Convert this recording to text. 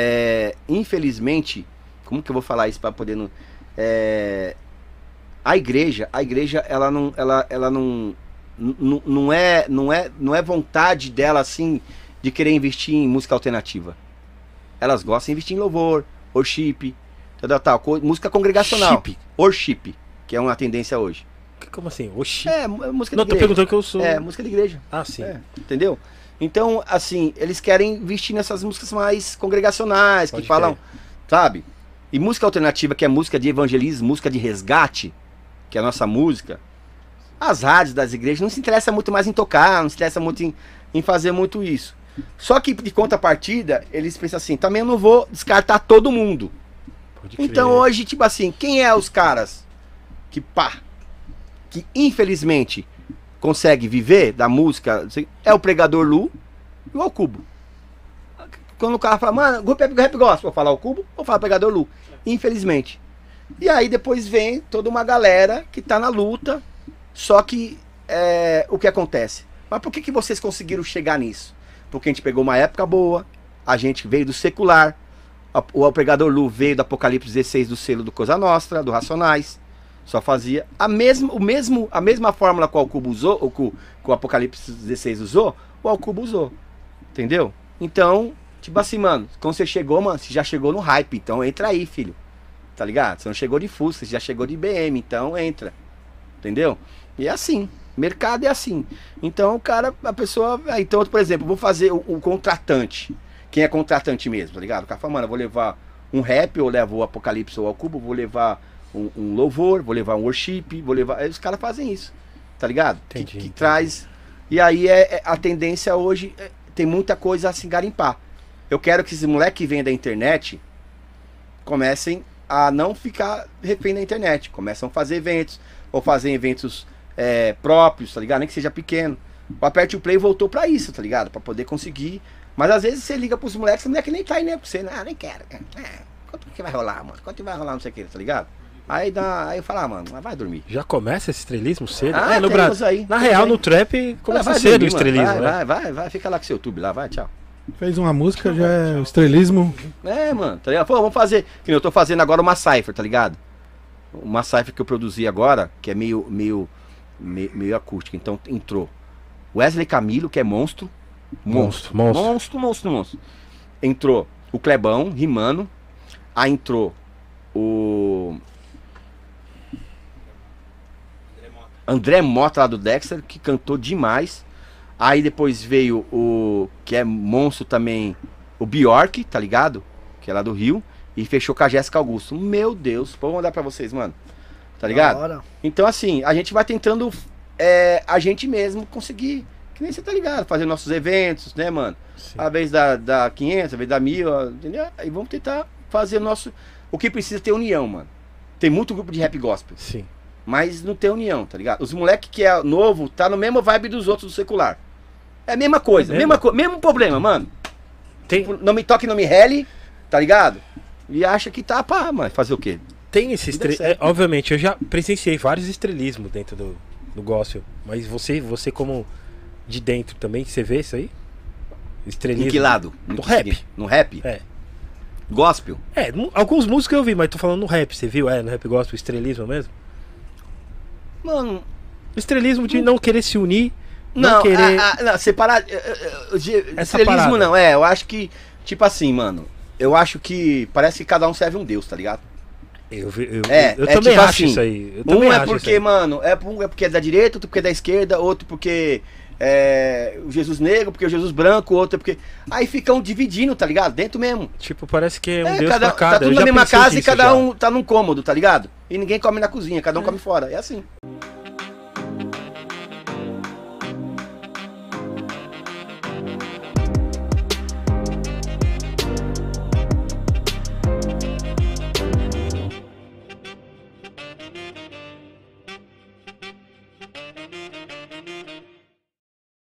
é, infelizmente, como que eu vou falar isso para poder não, é, a igreja, a igreja ela não, ela, ela não, não, é, não é, não é vontade dela assim de querer investir em música alternativa. Elas gostam de investir em louvor, worship, tal, tal, tal música congregacional, worship, que é uma tendência hoje. Como assim? Oxi. É, é música de Não, igreja. tô perguntando que eu sou. É, música de igreja. Ah, sim. É, entendeu? Então, assim, eles querem investir nessas músicas mais congregacionais, Pode que falam, sabe? E música alternativa, que é música de evangelismo, música de resgate, que é a nossa música. As rádios das igrejas não se interessam muito mais em tocar, não se interessam muito em, em fazer muito isso. Só que, de contrapartida, eles pensam assim, também eu não vou descartar todo mundo. Então hoje, tipo assim, quem é os caras que pá, que infelizmente consegue viver da música é o pregador Lu e o Alcubo. Quando o cara fala, mano, grupo é rap, rap gosta, vou falar o Cubo ou falar pregador Lu. Infelizmente. E aí depois vem toda uma galera que tá na luta, só que é, o que acontece? Mas por que, que vocês conseguiram chegar nisso? Porque a gente pegou uma época boa, a gente veio do secular, o pregador Lu veio do Apocalipse 16 do selo do Coisa Nostra, do Racionais. Só fazia a mesma, o mesmo, a mesma fórmula que o Alcubo usou, ou que o, que o Apocalipse 16 usou, o Alcubo usou. Entendeu? Então, tipo assim, mano, quando você chegou, mano, você já chegou no hype, então entra aí, filho. Tá ligado? Você não chegou de Fusca, você já chegou de BM, então entra. Entendeu? E é assim. Mercado é assim. Então o cara, a pessoa. Então, por exemplo, vou fazer o, o contratante. Quem é contratante mesmo, tá ligado? O cara fala, mano, eu vou levar um rap, ou levo o Apocalipse ou o Cubo, vou levar um, um louvor, vou levar um worship, vou levar. Aí os caras fazem isso, tá ligado? Entendi, que, que entendi. traz. E aí é, é a tendência hoje é, tem muita coisa a se garimpar. Eu quero que esses moleques que vêm da internet comecem a não ficar refém da internet. Começam a fazer eventos, ou fazer eventos é, próprios, tá ligado? Nem que seja pequeno. O Aperte o Play voltou para isso, tá ligado? Para poder conseguir. Mas às vezes você liga pros moleques, o moleque nem tá aí, né? Pra você, ah, nem quero. Ah, quanto que vai rolar, mano? Quanto que vai rolar, não sei o que, tá ligado? Aí, dá, aí eu falo, ah, mano, vai dormir. Já começa esse estrelismo cedo? Ah, é, no Brasil. Aí, na real, aí. no trap começa cedo dormir, o estrelismo. Vai, né? vai, vai, vai, fica lá com seu YouTube lá, vai, tchau. Fez uma música, já é o estrelismo. É, mano, tá ligado? Pô, vamos fazer. Que eu tô fazendo agora uma cipher, tá ligado? Uma cipher que eu produzi agora, que é meio, meio, meio, meio acústica. Então entrou Wesley Camilo, que é monstro. Monstro, monstro. Monstro, monstro, monstro. monstro. Entrou o Clebão, rimando. Aí entrou o André Mota lá do Dexter, que cantou demais. Aí depois veio o. que é monstro também, o Bjork, tá ligado? Que é lá do Rio. E fechou com a Jéssica Augusto. Meu Deus, vou mandar pra vocês, mano. Tá ligado? Então, assim, a gente vai tentando é, a gente mesmo conseguir. Que nem você tá ligado, fazer nossos eventos, né, mano? Sim. A vez da, da 500, a vez da 1000, entendeu? E vamos tentar fazer o nosso. O que precisa ter união, mano. Tem muito grupo de rap gospel. Sim. Mas não tem união, tá ligado? Os moleques que é novo tá no mesmo vibe dos outros do secular. É a mesma coisa, é mesmo? mesma co mesmo problema, mano. Tem... Tipo, não me toque, não me rele, tá ligado? E acha que tá, pá, mas fazer o quê? Tem esse estrelismo? É, obviamente, eu já presenciei vários estrelismos dentro do, do gospel. Mas você, você como de dentro também, você vê isso aí? Estrelismo. Em que lado? No, rap. no rap? É. Gospel? É, alguns músicos eu vi, mas tô falando no rap, você viu? É, no rap gospel, estrelismo mesmo? Mano, estrelismo de não querer se unir, não, não querer. A, ah, a, ah, não, separar. Eh, eh, eh, estrelismo parada. não, é. Eu acho que, tipo assim, mano. Eu acho que parece que cada um serve um deus, tá ligado? Eu, eu, é, eu, eu é também tipo acho assim, isso aí. um é porque, mano, é, um é porque é da direita, outro porque é da esquerda, outro porque é, o Jesus negro, porque o Jesus branco, outro é porque. Aí ficam dividindo, tá ligado? Dentro mesmo. Tipo, parece que é um é, Deus cada, tá cada. Tá tudo na mesma casa e cada já. um tá num cômodo, tá ligado? E ninguém come na cozinha, cada um é. come fora. É assim.